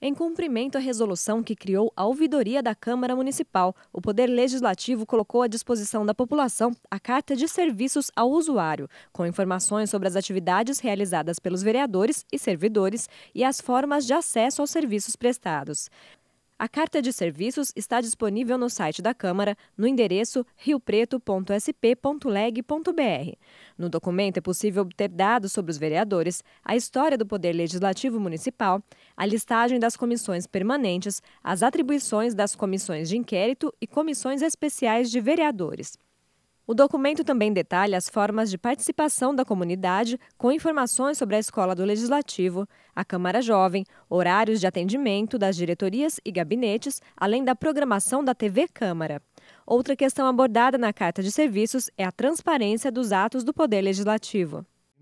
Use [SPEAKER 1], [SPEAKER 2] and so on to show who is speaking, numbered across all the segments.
[SPEAKER 1] Em cumprimento à resolução que criou a ouvidoria da Câmara Municipal, o Poder Legislativo colocou à disposição da população a Carta de Serviços ao Usuário, com informações sobre as atividades realizadas pelos vereadores e servidores e as formas de acesso aos serviços prestados. A carta de serviços está disponível no site da Câmara, no endereço riopreto.sp.leg.br. No documento é possível obter dados sobre os vereadores, a história do Poder Legislativo Municipal, a listagem das comissões permanentes, as atribuições das comissões de inquérito e comissões especiais de vereadores. O documento também detalha as formas de participação da comunidade, com informações sobre a escola do Legislativo, a Câmara Jovem, horários de atendimento das diretorias e gabinetes, além da programação da TV Câmara. Outra questão abordada na Carta de Serviços é a transparência dos atos do Poder Legislativo.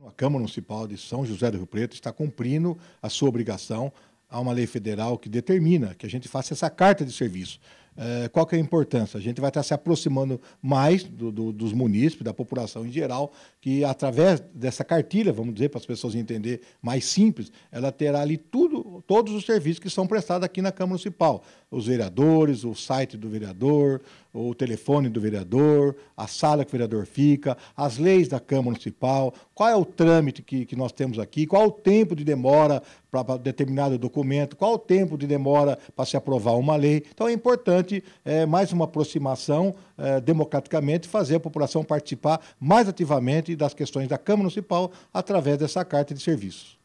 [SPEAKER 2] A Câmara Municipal de São José do Rio Preto está cumprindo a sua obrigação há uma lei federal que determina que a gente faça essa carta de serviço. É, qual que é a importância? A gente vai estar se aproximando mais do, do, dos munícipes, da população em geral, que através dessa cartilha, vamos dizer, para as pessoas entenderem mais simples, ela terá ali tudo todos os serviços que são prestados aqui na Câmara Municipal. Os vereadores, o site do vereador, o telefone do vereador, a sala que o vereador fica, as leis da Câmara Municipal, qual é o trâmite que, que nós temos aqui, qual é o tempo de demora para determinado documento, qual é o tempo de demora para se aprovar uma lei. Então é importante é, mais uma aproximação é, democraticamente, fazer a população participar mais ativamente das questões da Câmara Municipal através dessa carta de serviços.